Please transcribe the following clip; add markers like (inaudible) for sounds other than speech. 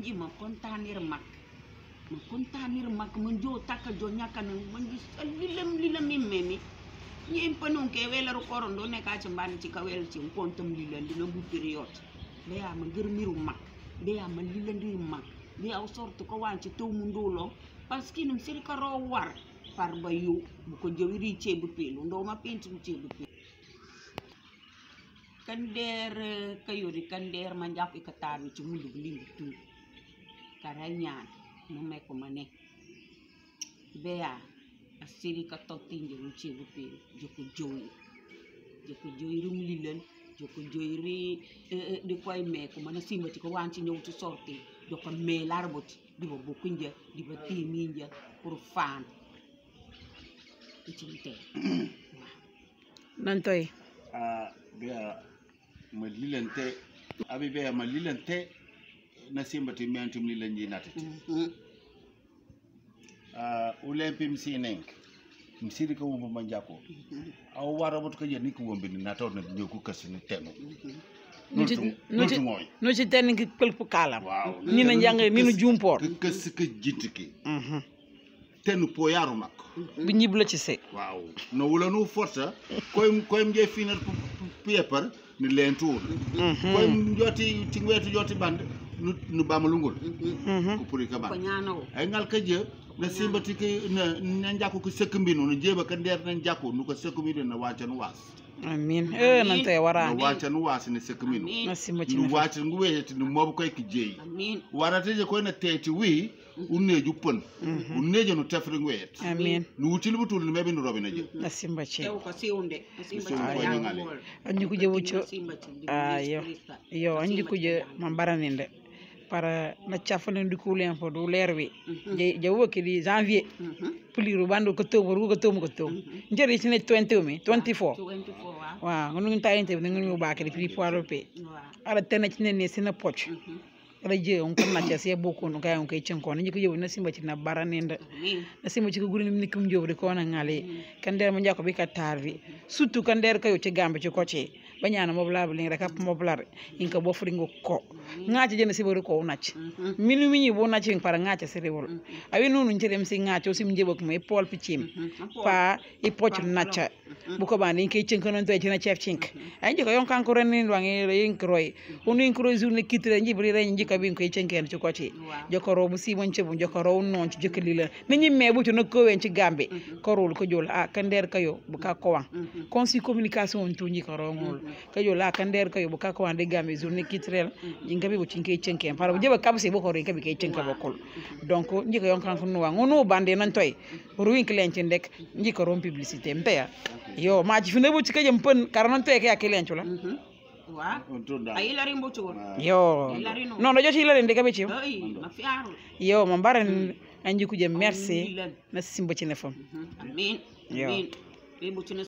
nji ma kontanir mak ma kontanir mak ma njota ka jonya kan ma nji lilam lilam mi memi ñi panon ke welaru koron do ne ka ci mban ci ka wel ci kontam lilam dina bu period be ya ma ngir miru mak be ya ma lilam dir mak be aw sortu ko wanci tew mu ndulo parce que num sir ka ro war par bayu bu ko jewiri ci bu pelu ndo ma pentu ci bu pelu kandeer kayori kandeer ma njap ikatan e ci mundu lingi tu karanyan nume kumane bea asiri katotin jero chebu pe joko joyi joko joyi rum lilen joko joyi ri de koy me kumane simati ko wanti nyawtu sorti joko me larboti diba bokunja diba timinja pour fan ichinte (clears throat) nantoy a bea malilente abi bea malilente na simbati men tum lila nji natiti ulempi msi nenk msiri ka wumbu manjako au wara mutu ka jeni ko wumbi ni nato na nyo ku ni tenu nuti moy nuti tenu ki pelpu kala ni na jange ni nu jumpor kasi ka ki tenu po yaru mak bu ñibla ci se waaw no wula no force koy koy mje final paper ni lentu koy joti ci wetu joti bande nu bamulungol mhm. ko puri ka ba ay ngal ka je na simbati ke na na njako ko sekmbino no jeba ka nder na njako nu ko sekmbino na wacan was amin e nan te wara no wacan was ne sekmbino na simbati nu wacan ngu weyeti nu mob koy ki jeyi amin warata je ko na teti wi unneju pon mhm. unnejo no tafri ngu amin nu wutil butul ne mebi no robina je na simbati e ko siunde simbati ya ngale anji kuje wucho ayo ah, yo anji kuje mambaraninde para na cafanin duku ulen fo du ler we mhm. ja wo ke di janvier mhm. puli ru bandu ko to ru ko to mo ko to njere ni 20 me 24 wa wa ngun ngun tayente ngun ngun ba ke pri fo arope wa ara tena ci ne ne sina poch mhm. ara je on kon na ca se boku no ga on ke chen ko ni ko yewu na simba ci na bara nende na simba ci ko gurin ni kum jobu de ko na ngale kan der mo jako bi ka tarvi sutu kan der ka yo ci gambe ci ko ci bañaano moblaaɓe liŋre kappa moblare in ka ɓofri ngo ko ŋaace jene siɓori ko nacce minu miñi bo nacce in para ŋaace sirewol awi nunu ncerem si ŋaace o sim njeɓokuma i pool picim mm-hmm. pa i pocc nacca mm-hmm. buko ɓaande in ke cinkanonto e cina ceef cink mm-hmm. ayi jika yon kanko rennin waŋ inkroy honu inkroy journé kittire jibrire jika ɓin koye cinkene cukoci jokoro mo simon cebu jokoro noon ci jokkilila ni ñimme ɓucco nokkowen ci gambe korol ko jol ah, a ka nder kayo buka kowan consi communication on tuñi korongol ka yola kan der ka yobo ka ko ande game journée kitrel jinga be bucinke cenke par bu jeba kabse bo ko re kabe ke cenke bokol donc njiko ko yonkan fu ngono bande nan toy ruin client ndek njiko ko rom publicité mpeya yo ma ci fu ne bu ci ka jem karanan toy ka ya client la Wa? Ayilari No, unajua no, ile ndika iyo mam Yo, mambara mm. anji merci na simbo chine fam. Amin.